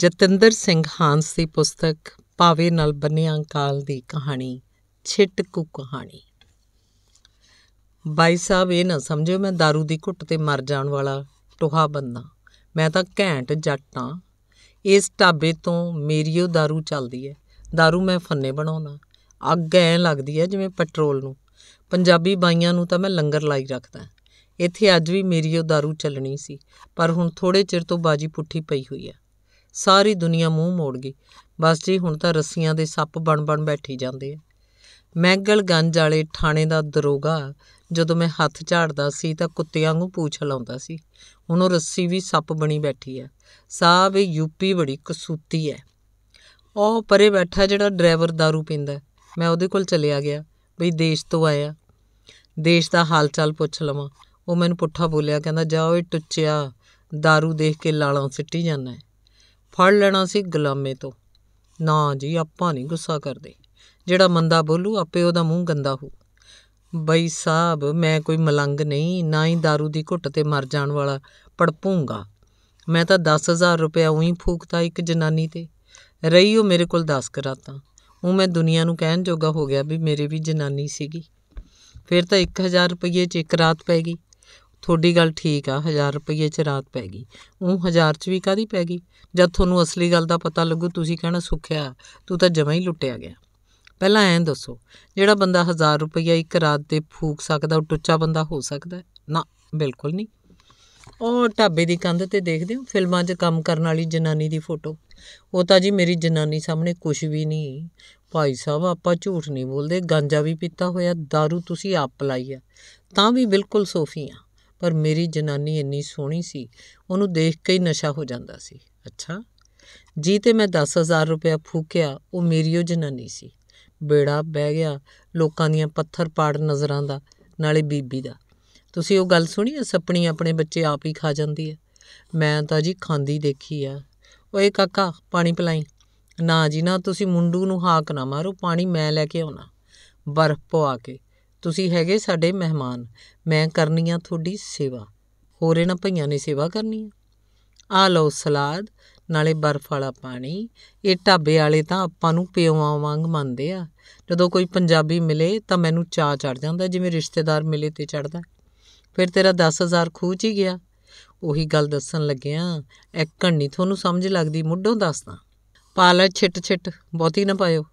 Jatinder Singh Hans ਦੀ ਪੁਸਤਕ ਪਾਵੇ ਨਾਲ ਬੰਨਿਆ ਕਾਲ ਦੀ ਕਹਾਣੀ ਛਿੱਟ ਕੁ ਕਹਾਣੀ ਬਾਈ ਸਾਹਿਬ ਇਹ ਨਾ ਸਮਝਿਓ ਮੈਂ दारू ਦੀ ਘੁੱਟ ਤੇ ਮਰ ਜਾਣ ਵਾਲਾ ਟੋਹਾ ਬੰਦਾ ਮੈਂ ਤਾਂ ਘੈਂਟ ਜੱਟਾਂ ਇਸ ਟਾਬੇ ਤੋਂ ਮੇਰੀਓ दारू ਚੱਲਦੀ ਹੈ दारू ਮੈਂ ਫੰਨੇ ਬਣਾਉਣਾ ਅੱਗ ਐ ਲੱਗਦੀ ਹੈ ਜਿਵੇਂ ਪੈਟਰੋਲ ਨੂੰ ਪੰਜਾਬੀ ਬਾਈਆਂ ਨੂੰ ਤਾਂ ਮੈਂ ਲੰਗਰ ਲਾਈ ਰੱਖਦਾ ਇੱਥੇ ਅੱਜ ਵੀ ਮੇਰੀਓ दारू ਚੱਲਣੀ ਸੀ ਪਰ ਹੁਣ ਥੋੜੇ ਚਿਰ ਤੋਂ ਬਾਜੀ ਪੁੱਠੀ ਪਈ ਹੋਈ ਹੈ ਸਾਰੀ ਦੁਨੀਆ ਮੂੰਹ ਮੋੜ ਗਈ ਬਸ ਜੀ ਹੁਣ ਤਾਂ ਰੱਸੀਆਂ ਦੇ ਸੱਪ ਬਣ-ਬਣ ਬੈਠੀ ਜਾਂਦੇ ਆ ਮੈਗਲ ਗੰਜ ਵਾਲੇ ਥਾਣੇ ਦਾ ਦਰੋਗਾ ਜਦੋਂ ਮੈਂ ਹੱਥ ਝਾੜਦਾ ਸੀ ਤਾਂ ਕੁੱਤਿਆਂ ਨੂੰ ਪੂਛ ਲਾਉਂਦਾ ਸੀ ਹੁਣ ਉਹ ਰੱਸੀ ਵੀ ਸੱਪ ਬਣੀ ਬੈਠੀ ਆ ਸਾਬ ਇਹ ਯੂਪੀ ਬੜੀ ਕਸੂਤੀ ਐ ਉਹ ਪਰੇ ਬੈਠਾ ਜਿਹੜਾ ਡਰਾਈਵਰ दारू ਪੀਂਦਾ ਮੈਂ ਉਹਦੇ ਕੋਲ ਚਲਿਆ ਗਿਆ ਬਈ ਦੇਸ਼ ਤੋਂ ਆਇਆ ਦੇਸ਼ ਦਾ ਚਾਲ ਪੁੱਛ ਲਵਾਂ ਉਹ ਮੈਨੂੰ ਪੁੱਠਾ ਬੋਲਿਆ ਕਹਿੰਦਾ ਜਾ ਓਏ ਟੁੱਚਿਆ दारू ਦੇਖ ਕੇ ਲਾਲਾਂ ਸਿੱਟੀ ਜਾਂਦਾ ਫੜ ਲੈਣਾ ਸੀ ਗੁਲਾਮੇ ਤੋਂ ਨਾ ਜੀ ਆਪਾਂ ਨਹੀਂ ਗੁੱਸਾ ਕਰਦੇ ਜਿਹੜਾ ਮੰਦਾ ਬੋਲੂ ਆਪੇ ਉਹਦਾ ਮੂੰਹ ਗੰਦਾ ਹੋ ਬਈ ਸਾਹਿਬ ਮੈਂ ਕੋਈ ਮਲੰਗ ਨਹੀਂ ਨਾ ਹੀ दारू ਦੀ ਘੁੱਟ ਤੇ ਮਰ ਜਾਣ ਵਾਲਾ ਪੜਪੂੰਗਾ ਮੈਂ ਤਾਂ 10000 ਰੁਪਏ ਉਹੀ ਫੂਕਤਾ ਇੱਕ ਜਨਾਨੀ ਤੇ ਰਹੀ ਉਹ ਮੇਰੇ ਕੋਲ 10 ਕਰਾਤਾ ਉਹ ਮੈਂ ਦੁਨੀਆ ਨੂੰ ਕਹਿਣ ਜੋਗਾ ਹੋ ਗਿਆ ਵੀ ਮੇਰੇ ਵੀ ਜਨਾਨੀ ਸੀਗੀ ਫਿਰ ਤਾਂ 1000 ਰੁਪਏ ਚ ਇੱਕ ਰਾਤ ਪੈ ਗਈ ਤੁਹਾਡੀ ਗੱਲ ਠੀਕ ਆ 1000 ਰੁਪਏ 'ਚ ਰਾਤ ਪੈ ਗਈ ਉਹ 1000 'ਚ ਵੀ ਕਾਦੀ ਪੈ ਗਈ ਜਦ ਤੁਹਾਨੂੰ ਅਸਲੀ ਗੱਲ ਦਾ ਪਤਾ ਲੱਗੂ ਤੁਸੀਂ ਕਹਿਣਾ ਸੁਖਿਆ ਤੂੰ ਤਾਂ ਜਮਾਂ ਹੀ ਲੁੱਟਿਆ ਗਿਆ ਪਹਿਲਾਂ ਐਂ ਦੱਸੋ ਜਿਹੜਾ ਬੰਦਾ 1000 ਰੁਪਏ ਇੱਕ ਰਾਤ ਦੇ ਫੂਕ ਸਕਦਾ ਉਹ ਟੁੱਚਾ ਬੰਦਾ ਹੋ ਸਕਦਾ ਨਾ ਬਿਲਕੁਲ ਨਹੀਂ ਉਹ ਢਾਬੇ ਦੀ ਕੰਧ ਤੇ ਦੇਖਦੇ ਹੋ ਫਿਲਮਾਂ 'ਚ ਕੰਮ ਕਰਨ ਵਾਲੀ ਜਨਾਨੀ ਦੀ ਫੋਟੋ ਉਹ ਤਾਂ ਜੀ ਮੇਰੀ ਜਨਾਨੀ ਸਾਹਮਣੇ ਕੁਝ ਵੀ ਨਹੀਂ ਭਾਈ ਸਾਹਿਬ ਆਪਾਂ ਝੂਠ ਨਹੀਂ ਬੋਲਦੇ ਗਾਂਜਾ ਵੀ ਪੀਤਾ ਹੋਇਆ दारू ਤੁਸੀਂ ਆਪ ਪਲਾਈ ਆ ਤਾਂ ਵੀ ਬਿਲਕੁਲ ਸੋਫੀਆਂ ਪਰ ਮੇਰੀ ਜਨਾਨੀ ਇੰਨੀ ਸੋਹਣੀ ਸੀ ਉਹਨੂੰ ਦੇਖ ਕੇ ਹੀ ਨਸ਼ਾ ਹੋ ਜਾਂਦਾ ਸੀ ਅੱਛਾ ਜੀ ਤੇ ਮੈਂ 10000 ਰੁਪਇਆ ਫੂਕਿਆ ਉਹ ਮੇਰੀ ਉਹ ਜਨਾਨੀ ਸੀ ਬੇੜਾ ਬਹਿ ਗਿਆ ਲੋਕਾਂ ਦੀਆਂ ਪੱਥਰ ਪਾੜ ਨਜ਼ਰਾਂ ਦਾ ਨਾਲੇ ਬੀਬੀ ਦਾ ਤੁਸੀਂ ਉਹ ਗੱਲ ਸੁਣੀ ਆ ਸੱਪਣੀ ਆਪਣੇ ਬੱਚੇ ਆਪ ਹੀ ਖਾ ਜਾਂਦੀ ਐ ਮੈਂ ਤਾਂ ਜੀ ਖਾਂਦੀ ਦੇਖੀ ਆ ਓਏ ਕਾਕਾ ਪਾਣੀ ਪਲਾਈ ਨਾ ਜੀ ਨਾ ਤੁਸੀਂ ਮੁੰਡੂ ਨੂੰ ਹਾਕ ਨਾ ਮਾਰੋ ਪਾਣੀ ਮੈਂ ਲੈ ਕੇ ਆਉਣਾ ਬਰਫ਼ ਪਵਾ ਕੇ ਤੁਸੀਂ ਹੈਗੇ ਸਾਡੇ ਮਹਿਮਾਨ ਮੈਂ ਕਰਨੀ ਆ ਤੁਹਾਡੀ ਸੇਵਾ ਹੋਰ ਇਹਨਾਂ ਭਈਆਂ ਨੇ ਸੇਵਾ ਕਰਨੀ ਆ ਆ ਲਓ ਸਲਾਦ ਨਾਲੇ ਬਰਫ ਵਾਲਾ ਪਾਣੀ ਇਹ ਢਾਬੇ ਵਾਲੇ ਤਾਂ ਆਪਾਂ ਨੂੰ ਪਿਓਆਂ ਵਾਂਗ ਮੰਨਦੇ ਆ ਜਦੋਂ ਕੋਈ ਪੰਜਾਬੀ ਮਿਲੇ ਤਾਂ ਮੈਨੂੰ ਚਾਹ ਚੜ ਜਾਂਦਾ ਜਿਵੇਂ ਰਿਸ਼ਤੇਦਾਰ ਮਿਲੇ ਤੇ ਚੜਦਾ ਫਿਰ ਤੇਰਾ 10000 ਖੂਚ ਹੀ ਗਿਆ ਉਹੀ ਗੱਲ ਦੱਸਣ ਲੱਗਿਆ ਐਕਣ ਨਹੀਂ ਤੁਹਾਨੂੰ ਸਮਝ ਲੱਗਦੀ ਮੁੱਢੋਂ ਦੱਸਦਾ ਪਾਲਾ ਛਿੱਟ ਛਿੱਟ ਬਹੁਤੀ ਨਾ ਪਾਇਓ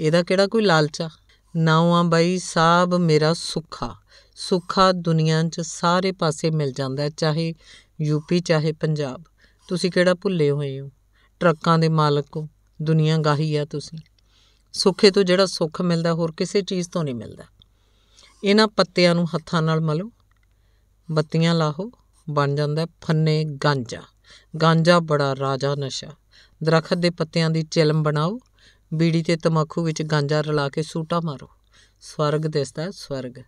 ਇਹਦਾ ਕਿਹੜਾ ਕੋਈ ਲਾਲਚਾ ਨਾਵਾਂ ਬਾਈ ਸਾਹਿਬ ਮੇਰਾ ਸੁੱਖਾ ਸੁੱਖਾ ਦੁਨੀਆ 'ਚ ਸਾਰੇ ਪਾਸੇ ਮਿਲ ਜਾਂਦਾ ਚਾਹੇ ਯੂਪੀ ਚਾਹੇ ਪੰਜਾਬ ਤੁਸੀਂ ਕਿਹੜਾ ਭੁੱਲੇ ਹੋਏ ਹੋ ਟਰੱਕਾਂ ਦੇ ਮਾਲਕ ਹੋ ਦੁਨੀਆ ਗਾਹੀ ਆ ਤੁਸੀਂ ਸੁੱਖੇ ਤੋਂ ਜਿਹੜਾ ਸੁੱਖ ਮਿਲਦਾ ਹੋਰ ਕਿਸੇ ਚੀਜ਼ ਤੋਂ ਨਹੀਂ ਮਿਲਦਾ ਇਹਨਾਂ ਪੱਤਿਆਂ ਨੂੰ ਹੱਥਾਂ ਨਾਲ ਮਲੋ ਬੱਤੀਆਂ ਲਾਹੋ ਬਣ ਜਾਂਦਾ ਫੰਨੇ ਗਾਂਜਾ ਗਾਂਜਾ ਬੜਾ ਰਾਜਾ ਨਸ਼ਾ ਦਰਖਤ ਦੇ ਪੱਤਿਆਂ ਦੀ ਚਿਲਮ ਬਣਾਓ ਬੀੜੀ ਤੇ ਤਮਾਕੂ ਵਿੱਚ ਗਾਂਜਾ ਰਲਾ ਕੇ ਸੂਟਾ ਮਾਰੋ ਸਵਰਗ ਦਿਸਦਾ ਹੈ ਸਵਰਗ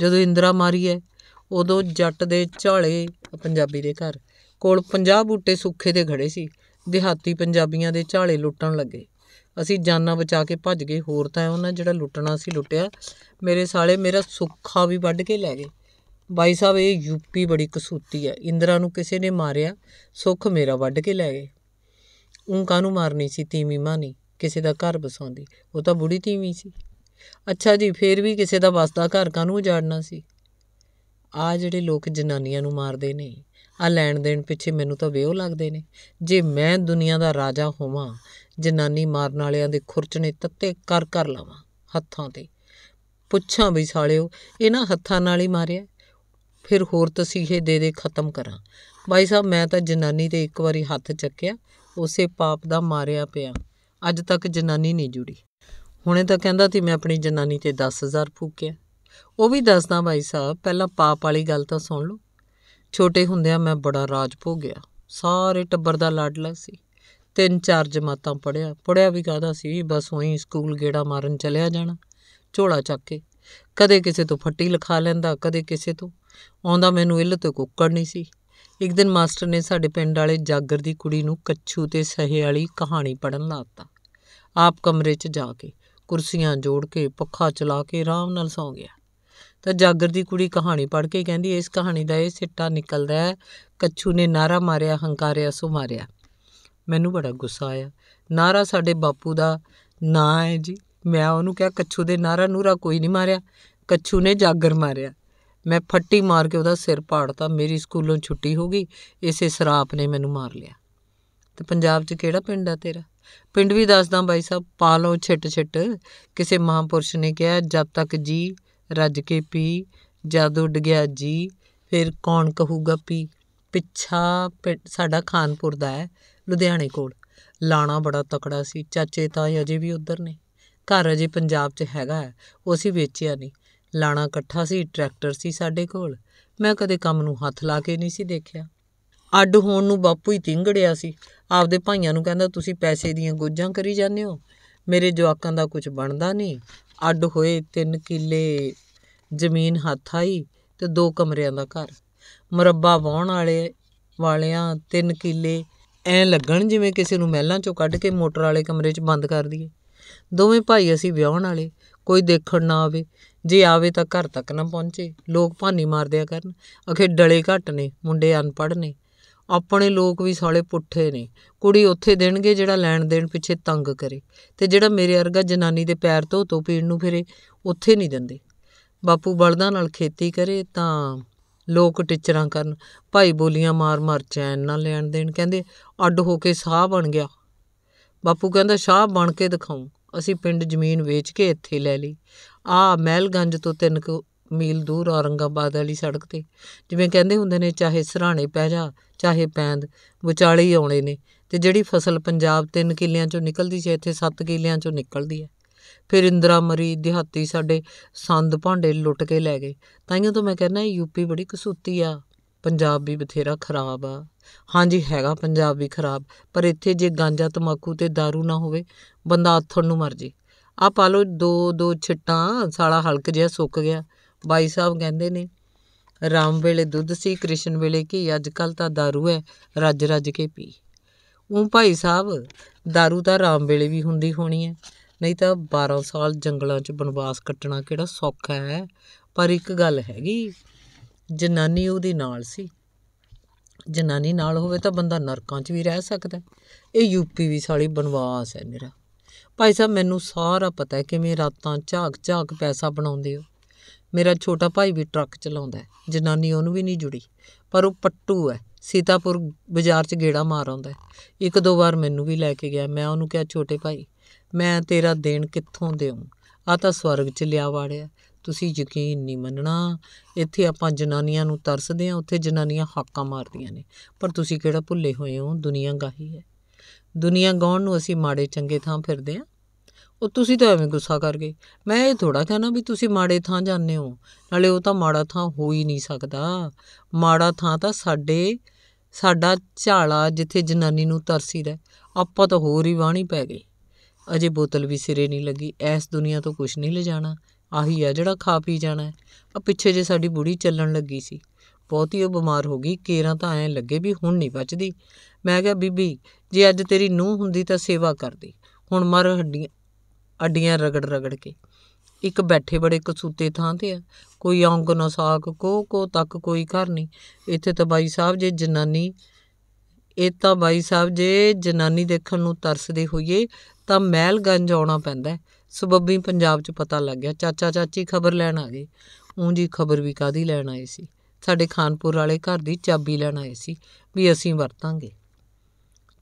ਜਦੋਂ ਇੰਦਰਾ ਮਾਰੀ ਹੈ ਉਦੋਂ ਜੱਟ ਦੇ ਝਾਲੇ ਪੰਜਾਬੀ ਦੇ ਘਰ ਕੋਲ 50 ਬੂਟੇ ਸੁੱਖੇ ਦੇ ਖੜੇ ਸੀ ਦਿਹਾਤੀ ਪੰਜਾਬੀਆਂ ਦੇ ਝਾਲੇ ਲੁੱਟਣ ਲੱਗੇ ਅਸੀਂ ਜਾਨਾਂ ਬਚਾ ਕੇ ਭੱਜ ਗਏ ਹੋਰ ਤਾਂ ਉਹਨਾਂ ਜਿਹੜਾ ਲੁੱਟਣਾ ਸੀ ਲੁੱਟਿਆ ਮੇਰੇ ਸਾਲੇ ਮੇਰਾ ਸੁੱਖਾ ਵੀ ਵੱਢ ਕੇ ਲੈ ਗਏ ਬਾਈ ਸਾਹਿਬ ਇਹ ਯੂਪੀ ਬੜੀ ਕਸੂਤੀ ਹੈ ਇੰਦਰਾ ਨੂੰ ਕਿਸੇ ਨੇ ਮਾਰਿਆ ਸੁੱਖ ਮੇਰਾ ਵੱਢ ਕੇ ਲੈ ਗਏ ਉਹ ਕਾਨੂੰ ਮਾਰਨੀ ਸੀ ਤੀਮੀ ਮਾਨੀ ਕਿਸੇ ਦਾ ਘਰ ਬਸਾਉਂਦੀ ਉਹ ਤਾਂ ਬੁੜੀ ਧੀ ਵੀ ਸੀ ਅੱਛਾ ਜੀ ਫੇਰ ਵੀ ਕਿਸੇ ਦਾ ਵਸਦਾ ਘਰ ਕਾਹਨੂੰ ਉਜਾੜਨਾ ਸੀ ਆ ਜਿਹੜੇ ਲੋਕ ਜਨਾਨੀਆਂ ਨੂੰ ਮਾਰਦੇ ਨੇ ਆ ਲੈਣ ਦੇਣ ਪਿੱਛੇ ਮੈਨੂੰ ਤਾਂ ਵਿਹੋ ਲੱਗਦੇ ਨੇ ਜੇ ਮੈਂ ਦੁਨੀਆ ਦਾ ਰਾਜਾ ਹੋਵਾਂ ਜਨਾਨੀ ਮਾਰਨ ਵਾਲਿਆਂ ਦੇ ਖੁਰਚਣੇ ਤੱਤੇ ਕਰ ਕਰ ਲਾਵਾਂ ਹੱਥਾਂ ਤੇ ਪੁੱਛਾਂ ਵੀ ਸਾਲਿਓ ਇਹਨਾਂ ਹੱਥਾਂ ਨਾਲ ਹੀ ਮਾਰਿਆ ਫਿਰ ਹੋਰ ਤਸੀਹੇ ਦੇ ਦੇ ਖਤਮ ਕਰਾਂ ਭਾਈ ਸਾਹਿਬ ਮੈਂ ਤਾਂ ਜਨਾਨੀ ਤੇ ਇੱਕ ਵਾਰੀ ਹੱਥ ਚੱਕਿਆ ਉਸੇ ਪਾਪ ਦਾ ਮਾਰਿਆ ਪਿਆ ਅੱਜ ਤੱਕ ਜਨਾਨੀ ਨਹੀਂ ਜੁੜੀ ਹੁਣੇ ਤਾਂ ਕਹਿੰਦਾ ਸੀ ਮੈਂ ਆਪਣੀ ਜਨਾਨੀ ਤੇ 10000 ਫੂਕਿਆ ਉਹ ਵੀ ਦੱਸਦਾ ਭਾਈ ਸਾਹਿਬ ਪਹਿਲਾਂ ਪਾਪ ਵਾਲੀ ਗੱਲ ਤਾਂ ਸੁਣ ਲਓ ਛੋਟੇ ਹੁੰਦਿਆਂ ਮੈਂ ਬੜਾ ਰਾਜ ਭੋਗਿਆ ਸਾਰੇ ਟੱਬਰ ਦਾ ਲਾਡਲਾ ਸੀ ਤਿੰਨ ਚਾਰ ਜਮਾਤਾਂ ਪੜਿਆ ਪੜਿਆ ਵੀ ਕਾਦਾ ਸੀ ਬਸ ਉਹੀ ਸਕੂਲ ਗੇੜਾ ਮਾਰਨ ਚਲਿਆ ਜਾਣਾ ਝੋਲਾ ਚੱਕ ਕੇ ਕਦੇ ਕਿਸੇ ਤੋਂ ਫੱਟੀ ਲਿਖਾ ਲੈਂਦਾ ਕਦੇ ਕਿਸੇ ਤੋਂ ਆਉਂਦਾ ਮੈਨੂੰ ਇਲ ਤੇ ਕੁੱਕੜ ਨਹੀਂ ਸੀ ਇੱਕ ਦਿਨ ਮਾਸਟਰ ਨੇ ਸਾਡੇ ਪਿੰਡ ਵਾਲੇ ਜਾਗਰ ਦੀ ਕੁੜੀ ਨੂੰ ਕੱਛੂ ਤੇ ਸਹੇ ਵਾਲੀ ਕਹਾਣੀ ਪੜਨ ਲਾਤਾ ਆਪ ਕਮਰੇ 'ਚ ਜਾ ਕੇ ਕੁਰਸੀਆਂ ਜੋੜ ਕੇ ਪੱਖਾ ਚਲਾ ਕੇ ਆਰਾਮ ਨਾਲ ਸੌਂ ਗਿਆ ਤਾਂ ਜਾਗਰ ਦੀ ਕੁੜੀ ਕਹਾਣੀ ਪੜ ਕੇ ਕਹਿੰਦੀ ਇਸ ਕਹਾਣੀ ਦਾ ਇਹ ਸਿੱਟਾ ਨਿਕਲਦਾ ਹੈ ਕੱਛੂ ਨੇ ਨਾਰਾ ਮਾਰਿਆ ਹੰਕਾਰਿਆ ਸੋ ਮਾਰਿਆ ਮੈਨੂੰ ਬੜਾ ਗੁੱਸਾ ਆਇਆ ਨਾਰਾ ਸਾਡੇ ਬਾਪੂ ਦਾ ਨਾਂ ਹੈ ਜੀ ਮੈਂ ਉਹਨੂੰ ਕਿਹਾ ਕੱਛੂ ਦੇ ਨਾਰਾ ਨੂਰਾ ਕੋਈ ਨਹੀਂ ਮਾਰਿਆ ਕੱਛੂ ਨੇ ਜਾਗਰ ਮਾਰਿਆ ਮੈਂ ਫੱਟੀ ਮਾਰ ਕੇ ਉਹਦਾ ਸਿਰ ਪਾੜਤਾ ਮੇਰੀ ਸਕੂਲੋਂ ਛੁੱਟੀ ਹੋ ਗਈ ਇਸੇ ਸਰਾਪ ਨੇ ਮੈਨੂੰ ਮਾਰ ਲਿਆ ਤੇ ਪੰਜਾਬ 'ਚ ਕਿਹੜਾ ਪਿੰਡ ਆ ਤੇਰਾ ਪਿੰਡ ਵੀ ਦੱਸਦਾ ਬਾਈ ਸਾਹਿਬ ਪਾ ਲਓ ਛਿੱਟ ਛਿੱਟ ਕਿਸੇ ਮਹਾਪੁਰਸ਼ ਨੇ ਕਿਹਾ ਜਦ ਤੱਕ ਜੀ ਰੱਜ ਕੇ ਪੀ ਜਦ ਉੱਡ ਗਿਆ ਜੀ ਫਿਰ ਕੌਣ ਕਹੂਗਾ ਪੀ ਪਿੱਛਾ ਸਾਡਾ ਖਾਨਪੁਰ ਦਾ ਹੈ ਲੁਧਿਆਣੇ ਕੋਲ ਲਾਣਾ ਬੜਾ ਤਕੜਾ ਸੀ ਚਾਚੇ ਤਾਂ ਅਜੇ ਵੀ ਉਧਰ ਨੇ ਘਰ ਅਜੇ ਪੰਜਾਬ 'ਚ ਹੈਗਾ ਉਹ ਸੀ ਵੇਚਿਆ ਨਹੀਂ ਲਾਣਾ ਇਕੱਠਾ ਸੀ ਟਰੈਕਟਰ ਸੀ ਸਾਡੇ ਕੋਲ ਮੈਂ ਕਦੇ ਕੰਮ ਨੂੰ ਹੱਥ ਲਾ ਕੇ ਨਹੀਂ ਸੀ ਦੇਖਿਆ ਅੱਡ ਹੋਣ ਨੂੰ ਬਾਪੂ ਹੀ ਤਿੰਗੜਿਆ ਸੀ ਆਪਦੇ ਭਾਈਆਂ ਨੂੰ ਕਹਿੰਦਾ ਤੁਸੀਂ ਪੈਸੇ ਦੀਆਂ ਗੋਜਾਂ ਕਰੀ ਜਾਂਦੇ ਹੋ ਮੇਰੇ ਜਵਾਕਾਂ ਦਾ ਕੁਝ ਬਣਦਾ ਨਹੀਂ ਅੱਡ ਹੋਏ 3 ਕਿੱਲੇ ਜ਼ਮੀਨ ਹੱਥ ਆਈ ਤੇ ਦੋ ਕਮਰਿਆਂ ਦਾ ਘਰ ਮਰੱਬਾ ਵਾਹਣ ਵਾਲੇ ਵਾਲਿਆਂ 3 ਕਿੱਲੇ ਐ ਲੱਗਣ ਜਿਵੇਂ ਕਿਸੇ ਨੂੰ ਮਹਿਲਾਂ ਚੋਂ ਕੱਢ ਕੇ ਮੋਟਰ ਵਾਲੇ ਕਮਰੇ 'ਚ ਬੰਦ ਕਰ ਦਈਏ ਦੋਵੇਂ ਭਾਈ ਅਸੀਂ ਵਿਆਹਣ ਵਾਲੇ ਕੋਈ ਦੇਖਣ ਨਾ ਆਵੇ ਜੇ ਆਵੇ ਤਾਂ ਘਰ ਤੱਕ ਨਾ ਪਹੁੰਚੇ ਲੋਕ ਭਾਨੀ ਮਾਰਦਿਆ ਕਰਨ ਅਖੇ ਡਲੇ ਘਟ ਨੇ ਮੁੰਡੇ ਅਨਪੜ੍ਹ ਨੇ ਆਪਣੇ ਲੋਕ ਵੀ ਸਾਲੇ ਪੁੱਠੇ ਨੇ ਕੁੜੀ ਉੱਥੇ ਦੇਣਗੇ ਜਿਹੜਾ ਲੈਣ ਦੇਣ ਪਿੱਛੇ ਤੰਗ ਕਰੇ ਤੇ ਜਿਹੜਾ ਮੇਰੇ ਵਰਗਾ ਜਨਾਨੀ ਦੇ ਪੈਰ ਧੋ ਧੋ ਪੀਣ ਨੂੰ ਫਿਰੇ ਉੱਥੇ ਨਹੀਂ ਦਿੰਦੇ ਬਾਪੂ ਬਲਦਾਂ ਨਾਲ ਖੇਤੀ ਕਰੇ ਤਾਂ ਲੋਕ ਟਿਚਰਾਂ ਕਰਨ ਭਾਈ ਬੋਲੀਆਂ ਮਾਰ-ਮਾਰ ਚੈਨ ਨਾ ਲੈਣ ਦੇਣ ਕਹਿੰਦੇ ਅੱਡ ਹੋ ਕੇ ਸਾਹ ਬਣ ਗਿਆ ਬਾਪੂ ਕਹਿੰਦਾ ਸਾਹ ਬਣ ਕੇ ਦਿਖਾਉਂ ਅਸੀਂ ਪਿੰਡ ਜ਼ਮੀਨ ਵੇਚ ਕੇ ਇੱਥੇ ਲੈ ਲਈ ਆ ਮਹਿਲਗੰਜ ਤੋਂ 3 ਮੀਲ ਦੂਰ ਔਰੰਗਾਬਾਦ ਵਾਲੀ ਸੜਕ ਤੇ ਜਿਵੇਂ ਕਹਿੰਦੇ ਹੁੰਦੇ ਨੇ ਚਾਹੇ ਸਰਾਣੇ ਪੈ ਜਾ ਚਾਹੇ ਪੈਂਦ ਵਿਚਾਲੇ ਹੀ ਆਉਣੇ ਨੇ ਤੇ ਜਿਹੜੀ ਫਸਲ ਪੰਜਾਬ 3 ਕਿੱਲਿਆਂ ਚੋਂ ਨਿਕਲਦੀ ਜੇ ਇੱਥੇ 7 ਕਿੱਲਿਆਂ ਚੋਂ ਨਿਕਲਦੀ ਹੈ ਫਿਰ ਇੰਦਰਾ ਮਰੀ ਦਿਹਾਤੀ ਸਾਡੇ ਸੰਦ ਭਾਂਡੇ ਲੁੱਟ ਕੇ ਲੈ ਗਏ ਤਾਈਆਂ ਤੋਂ ਮੈਂ ਕਹਿੰਦਾ ਯੂਪੀ ਬੜੀ ਕਸੂਤੀ ਆ ਪੰਜਾਬ ਵੀ ਬਥੇਰਾ ਖਰਾਬ ਆ ਹਾਂਜੀ ਹੈਗਾ ਪੰਜਾਬ ਵੀ ਖਰਾਬ ਪਰ ਇੱਥੇ ਜੇ ਗਾਂਜਾ ਤਮਾਕੂ ਤੇ दारू ਨਾ ਹੋਵੇ ਬੰਦਾ ਆਥਣ ਨੂੰ ਮਰ ਜੇ ਆ ਪਾ ਲਓ ਦੋ ਦੋ ਛਿੱਟਾਂ ਸਾਲਾ ਹਲਕ ਜਿਹਾ ਸੁੱਕ ਗਿਆ ਬਾਈ ਸਾਹਿਬ ਕਹਿੰਦੇ ਨੇ ਰਾਮ ਵੇਲੇ ਦੁੱਧ ਸੀ ਕ੍ਰਿਸ਼ਨ ਵੇਲੇ ਕੀ ਅੱਜ ਕੱਲ ਤਾਂ दारू ਹੈ ਰੱਜ ਰੱਜ ਕੇ ਪੀ ਉਹ ਭਾਈ ਸਾਹਿਬ दारू ਤਾਂ ਰਾਮ ਵੇਲੇ ਵੀ ਹੁੰਦੀ ਹੋਣੀ ਹੈ ਨਹੀਂ ਤਾਂ 12 ਸਾਲ ਜੰਗਲਾਂ 'ਚ ਬਨਵਾਸ ਕੱਟਣਾ ਕਿਹੜਾ ਸੌਖਾ ਹੈ ਪਰ ਇੱਕ ਗੱਲ ਹੈਗੀ ਜਨਾਨੀ ਉਹਦੇ ਨਾਲ ਸੀ ਜਨਾਨੀ ਨਾਲ ਹੋਵੇ ਤਾਂ ਬੰਦਾ ਨਰਕਾਂ 'ਚ ਵੀ ਰਹਿ ਸਕਦਾ ਇਹ ਯੂਪੀ ਵੀ ਸਾਲੀ ਬਨਵਾਸ ਹੈ ਮੇਰਾ ਭਾਈ ਸਾਹਿਬ ਮੈਨੂੰ ਸਾਰਾ ਪਤਾ ਹੈ ਕਿਵੇਂ ਰਾਤਾਂ ਝਾਕ ਝਾਕ ਪੈਸਾ ਬਣਾਉਂਦੇ ਹੋ ਮੇਰਾ ਛੋਟਾ ਭਾਈ ਵੀ ਟਰੱਕ ਚਲਾਉਂਦਾ ਹੈ ਜਨਾਨੀ ਉਹਨੂੰ ਵੀ ਨਹੀਂ ਜੁੜੀ ਪਰ ਉਹ ਪੱਟੂ ਹੈ ਸੀਤਾਪੁਰ ਬਾਜ਼ਾਰ 'ਚ ਢੇੜਾ ਮਾਰ ਆਉਂਦਾ ਇੱਕ ਦੋ ਵਾਰ ਮੈਨੂੰ ਵੀ ਲੈ ਕੇ ਗਿਆ ਮੈਂ ਉਹਨੂੰ ਕਿਹਾ ਛੋਟੇ ਭਾਈ ਮੈਂ ਤੇਰਾ ਦੇਣ ਕਿੱਥੋਂ ਦੇਵਾਂ ਆ ਤਾਂ ਸਵਰਗ 'ਚ ਲਿਆ ਵਾੜਿਆ ਤੁਸੀਂ ਯਕੀਨ ਨਹੀਂ ਮੰਨਣਾ ਇੱਥੇ ਆਪਾਂ ਜਨਾਨੀਆਂ ਨੂੰ ਤਰਸਦੇ ਆ ਉੱਥੇ ਜਨਾਨੀਆਂ ਹਾਕਾਂ ਮਾਰਦੀਆਂ ਨੇ ਪਰ ਤੁਸੀਂ ਕਿਹੜਾ ਭੁੱਲੇ ਹੋਏ ਹੋ ਦੁਨੀਆ ਗਾਹੀ ਹੈ ਦੁਨੀਆ ਗਾਉਣ ਨੂੰ ਅਸੀਂ ਮਾੜੇ ਚੰਗੇ ਥਾਂ ਫਿਰਦੇ ਆ ਉਹ ਤੁਸੀਂ ਤਾਂ ਐਵੇਂ ਗੁੱਸਾ ਕਰ ਗਏ ਮੈਂ ਇਹ ਥੋੜਾ ਕਹਿਣਾ ਵੀ ਤੁਸੀਂ ਮਾੜੇ ਥਾਂ ਜਾਂਦੇ ਹੋ ਨਾਲੇ ਉਹ ਤਾਂ ਮਾੜਾ ਥਾਂ ਹੋ ਹੀ ਨਹੀਂ ਸਕਦਾ ਮਾੜਾ ਥਾਂ ਤਾਂ ਸਾਡੇ ਸਾਡਾ ਝਾਲਾ ਜਿੱਥੇ ਜਨਾਨੀ ਨੂੰ ਤਰਸੀਦਾ ਆਪਾਂ ਤਾਂ ਹੋਰ ਹੀ ਵਾਣੀ ਪੈ ਗਏ ਅਜੇ ਬੋਤਲ ਵੀ ਸਿਰੇ ਨਹੀਂ ਲੱਗੀ ਐਸ ਦੁਨੀਆ ਤੋਂ ਕੁਝ ਨਹੀਂ ਲਿਜਾਣਾ ਆਹੀ ਆ ਜਿਹੜਾ ਖਾ ਪੀ ਜਾਣਾ ਆ ਪਿੱਛੇ ਜੇ ਸਾਡੀ ਬੁੜੀ ਚੱਲਣ ਲੱਗੀ ਸੀ ਬਹੁਤੀ ਉਹ ਬਿਮਾਰ ਹੋ ਗਈ ਕੇਰਾਂ ਤਾਂ ਐ ਲੱਗੇ ਵੀ ਹੁਣ ਨਹੀਂ ਬਚਦੀ ਮੈਂ ਕਿਹਾ ਬੀਬੀ ਜੇ ਅੱਜ ਤੇਰੀ ਨੂੰਹ ਹੁੰਦੀ ਤਾਂ ਸੇਵਾ ਕਰਦੀ ਹੁਣ ਮਰ ਹੱਡੀਆਂ ਅੱਡੀਆਂ ਰਗੜ ਰਗੜ ਕੇ ਇੱਕ ਬੈਠੇ ਬੜੇ ਕਸੂਤੇ ਥਾਂ ਤੇ ਆ ਕੋਈ ਔਂਗ ਨਾ ਸਾਕ ਕੋ ਕੋ ਤੱਕ ਕੋਈ ਘਰ ਨਹੀਂ ਇੱਥੇ ਤਾਂ ਬਾਈ ਸਾਹਿਬ ਜੇ ਜਨਾਨੀ ਇਹ ਤਾਂ ਬਾਈ ਸਾਹਿਬ ਜੇ ਜਨਾਨੀ ਦੇਖਣ ਨੂੰ ਤਰਸਦੇ ਹੋਈਏ ਤਾਂ ਮਹਿਲ ਗੰਜ ਆਉਣਾ ਪੈਂਦਾ ਸਬੱਬੀ ਪੰਜਾਬ 'ਚ ਪਤਾ ਲੱਗ ਗਿਆ ਚਾਚਾ ਚਾਚੀ ਖਬਰ ਲੈਣ ਆ ਗਏ ਊਂ ਜੀ ਖਬਰ ਵੀ ਕਾਦੀ ਲੈਣ ਆਏ ਸੀ ਸਾਡੇ ਖਾਨਪੁਰ ਵਾਲੇ ਘਰ ਦੀ ਚਾਬੀ ਲੈਣ ਆਏ ਸੀ ਵੀ ਅਸੀਂ ਵਰਤਾਂਗੇ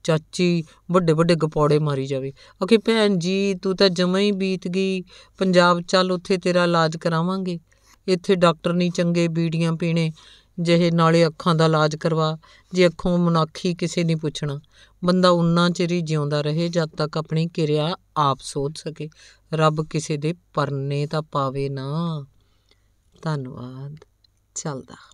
ਚਾਚੀ ਵੱਡੇ ਵੱਡੇ ਗਪੌੜੇ ਮਾਰੀ ਜਾਵੇ ਅਕੇ ਭੈਣ ਜੀ ਤੂੰ ਤਾਂ ਜਮਾਂ ਹੀ ਬੀਤ ਗਈ ਪੰਜਾਬ ਚੱਲ ਉੱਥੇ ਤੇਰਾ ਇਲਾਜ ਕਰਾਵਾਂਗੇ ਇੱਥੇ ਡਾਕਟਰ ਨਹੀਂ ਚੰਗੇ ਬੀੜੀਆਂ ਪੀਣੇ ਜਿਹੇ ਨਾਲੇ ਅੱਖਾਂ ਦਾ ਇਲਾਜ ਕਰਵਾ ਜੇ ਅੱਖੋਂ ਮਨਾਖੀ ਕਿਸੇ ਨਹੀਂ ਪੁੱਛਣਾ ਬੰਦਾ ਉਨਾ ਚਿਰ ਹੀ ਜਿਉਂਦਾ ਰਹੇ ਜਦ ਤੱਕ ਆਪਣੀ ਕਿਰਿਆ ਆਪ ਸੋਧ ਸਕੇ ਰੱਬ ਕਿਸੇ ਦੇ ਪਰਨੇ ਤਾਂ ਪਾਵੇ ਨਾ ਧੰਨਵਾਦ ਚੱਲਦਾ